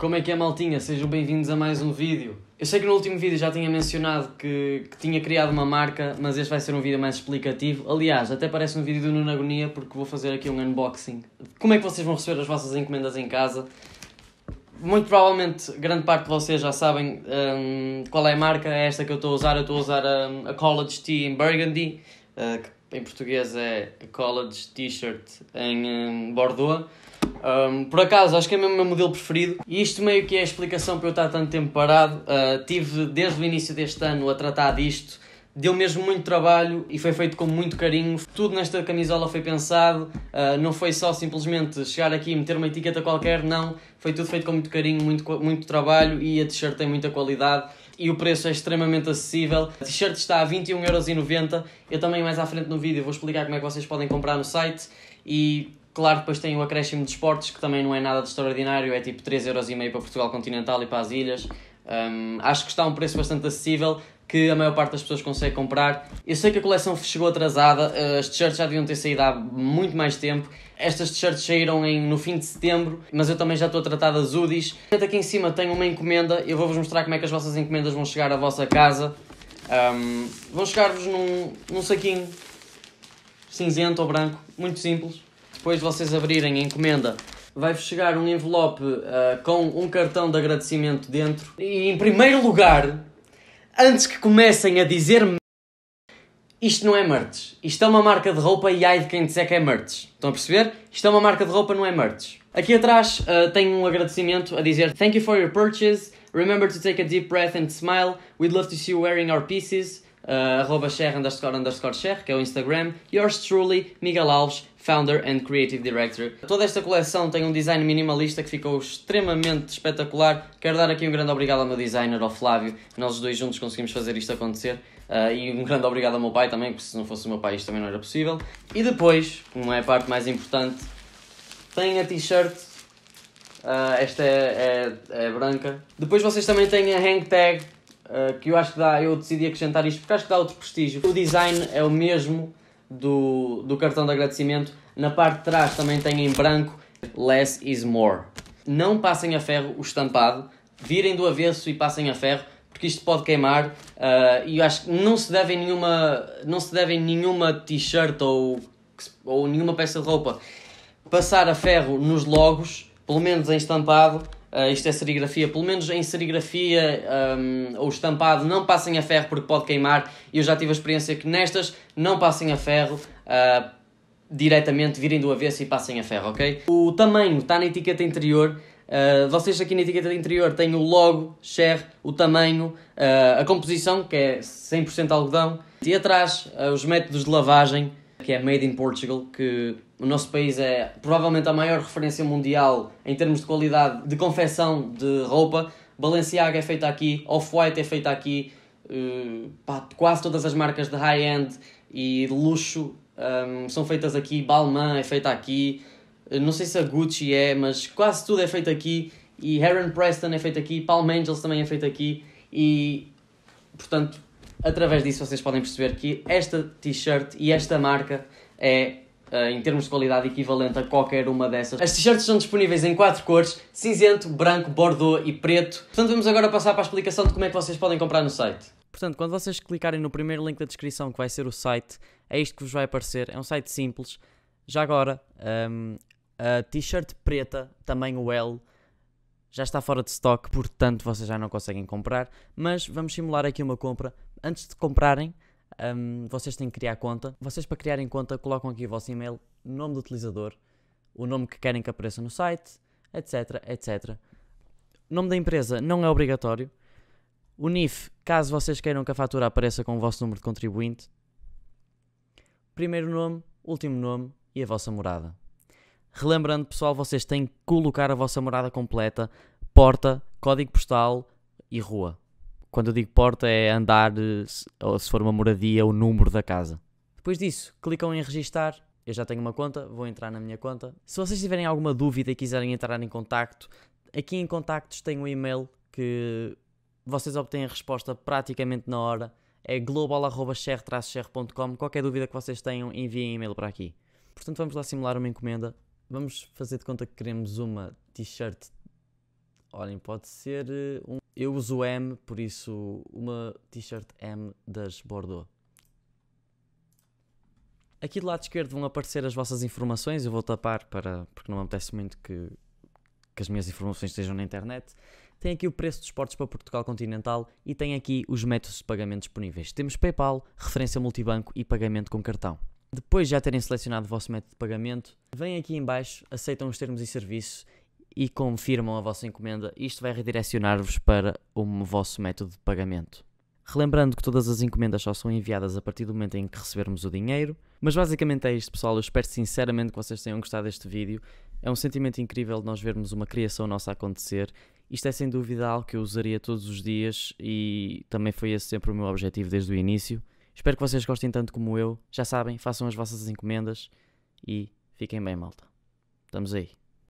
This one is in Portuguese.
Como é que é, maltinha? Sejam bem-vindos a mais um vídeo. Eu sei que no último vídeo já tinha mencionado que, que, tinha criado uma marca, mas este vai ser um vídeo mais explicativo. Aliás, até parece um vídeo do Nuno Agonia, porque vou fazer aqui um unboxing. Como é que vocês vão receber as vossas encomendas em casa? Muito provavelmente, grande parte de vocês já sabem um, qual é a marca. É esta que eu estou a usar. Eu estou a usar hum, a College Tea in Burgundy, uh, que em português é College T-shirt em um, Bordeaux. Um, por acaso, acho que é mesmo o meu modelo preferido. E isto meio que é a explicação para eu estar tanto tempo parado. Uh, tive desde o início deste ano a tratar disto. Deu mesmo muito trabalho e foi feito com muito carinho. Tudo nesta camisola foi pensado, uh, não foi só simplesmente chegar aqui e meter uma etiqueta qualquer, não. Foi tudo feito com muito carinho, muito, muito trabalho e a t-shirt tem muita qualidade e o preço é extremamente acessível. A t-shirt está a 21,90€. Eu também mais à frente no vídeo vou explicar como é que vocês podem comprar no site e Claro, depois tem o acréscimo de esportes, que também não é nada de extraordinário, é tipo 3,5€ para Portugal continental e para as ilhas. Um, acho que está a um preço bastante acessível, que a maior parte das pessoas consegue comprar. Eu sei que a coleção chegou atrasada, eh, as t-shirts já deviam ter saído há muito mais tempo. Estas t-shirts saíram em, no fim de setembro, mas eu também já estou a tratar das UDIs. Aqui em cima tenho uma encomenda, eu vou-vos mostrar como é que as vossas encomendas vão chegar à vossa casa. Um, vão chegar-vos num, num saquinho cinzento ou branco, muito simples depois de vocês abrirem a encomenda, vai-vos chegar um envelope uh, com um cartão de agradecimento dentro. E em primeiro lugar, antes que comecem a dizer isto não é merch. Isto é uma marca de roupa e ai de quem disser que é merch. Estão a perceber? Isto é uma marca de roupa, não é merch. Aqui atrás uh, ah, tem um agradecimento a dizer Thank you for your purchase. Remember to take a deep breath and smile. We'd love to see you wearing our pieces. Uh, arroba share underscore underscore share, que é o Instagram. Yours truly, Miguel Alves founder and creative director. Toda esta coleção tem um design minimalista que ficou extremamente espetacular. Quero dar aqui um grande obrigado ao meu designer, ao Flávio. Nós os dois juntos conseguimos fazer isto acontecer. Uh, e um grande obrigado ao meu pai também, porque se não fosse o meu pai isto também não era possível. E depois, como é a parte mais importante, tem a t-shirt. Uh, esta é, é, é, branca. Depois vocês também têm a hang tag, uh, que eu acho que dá. Eu decidi acrescentar isto porque acho que dá outro prestígio. O design é o mesmo do, do cartão de agradecimento. Na parte de trás também tem em branco Less is More. Não passem a ferro o estampado, virem do avesso e passem a ferro, porque isto pode queimar uh, e eu acho que não se devem nenhuma, não se devem nenhuma t-shirt ou, ou nenhuma peça de roupa passar a ferro nos logos, pelo menos em estampado, Uh, isto é serigrafia, pelo menos em serigrafia um, ou estampado, não passem a ferro porque pode queimar. E eu já tive a experiência que nestas não passem a ferro, uh, diretamente virem do avesso e passem a ferro, ok? O tamanho está na etiqueta interior. Uh, vocês aqui na etiqueta interior têm o logo, share, o tamanho, a composição, que é 100% algodão, e atrás os métodos de lavagem, que é Made in Portugal, que o nosso país é provavelmente a maior referência mundial em termos de qualidade de confecção de roupa. Balenciaga é feita aqui, Off-White é feita aqui, uh, pá, quase todas as marcas de high-end e de luxo um, ehm, são feitas aqui, Balmain é feita aqui, uh, não sei se a Gucci é, mas quase tudo é feito aqui, e Heron Preston é feito aqui, Palm Angels também é feito aqui, e portanto Através disso vocês podem perceber que esta t-shirt e esta marca é eh, em termos de qualidade equivalente a qualquer uma dessas. As t-shirts são disponíveis em quatro cores: cinzento, branco, bordeaux e preto. Portanto, vamos agora passar para a explicação de como é que vocês podem comprar no site. Portanto, quando vocês clicarem no primeiro link da descrição, que vai ser o site, é isto que vos vai aparecer. É um site simples. Já agora, um, ehm, a t-shirt preta, também o L, já está fora de stock, portanto vocês já não conseguem comprar. Mas vamos simular aqui uma compra antes de comprarem, um, vocês têm que criar conta. Vocês, para criarem conta, colocam aqui o vosso e-mail, nome do utilizador, o nome que querem que apareça no site, etc, etc. O nome da empresa não é obrigatório. O NIF, caso vocês queiram que a fatura apareça com o vosso número de contribuinte. Primeiro nome, último nome e a vossa morada. Relembrando, pessoal, vocês têm que colocar a vossa morada completa, porta, código postal e rua. Quando eu digo porta é andar, ou se for uma moradia, o número da casa. Depois disso, clicam em registar. Eu já tenho uma conta, vou entrar na minha conta. Se vocês tiverem alguma dúvida e quiserem entrar em contacto, aqui em contactos tem um e-mail que vocês obtêm a resposta praticamente na hora. É globalshare Qualquer dúvida que vocês tenham, enviem e-mail para aqui. Portanto, vamos lá simular uma encomenda. Vamos fazer de conta que queremos uma t-shirt. Olhem, pode ser eh, um eu uso M, por isso uma t-shirt M das Bordeaux. Aqui do lado esquerdo vão aparecer as vossas informações. Eu vou tapar para porque não me apetece muito que, que as minhas informações estejam na internet. Tem aqui o preço dos portos para Portugal continental e tem aqui os métodos de pagamento disponíveis. Temos PayPal, referência multibanco e pagamento com cartão. Depois de já terem selecionado o vosso método de pagamento, vêm aqui em baixo, aceitam os termos e serviços e confirmam a vossa encomenda, isto vai redirecionar-vos para o vosso método de pagamento. Relembrando que todas as encomendas só são enviadas a partir do momento em que recebermos o dinheiro. Mas basicamente é isto, pessoal. Eu espero sinceramente que vocês tenham gostado deste vídeo. É um sentimento incrível de nós vermos uma criação nossa acontecer. Isto é sem dúvida algo que eu usaria todos os dias e também foi esse sempre o meu objetivo desde o início. Espero que vocês gostem tanto como eu. Já sabem, façam as vossas encomendas e fiquem bem, malta. Estamos aí.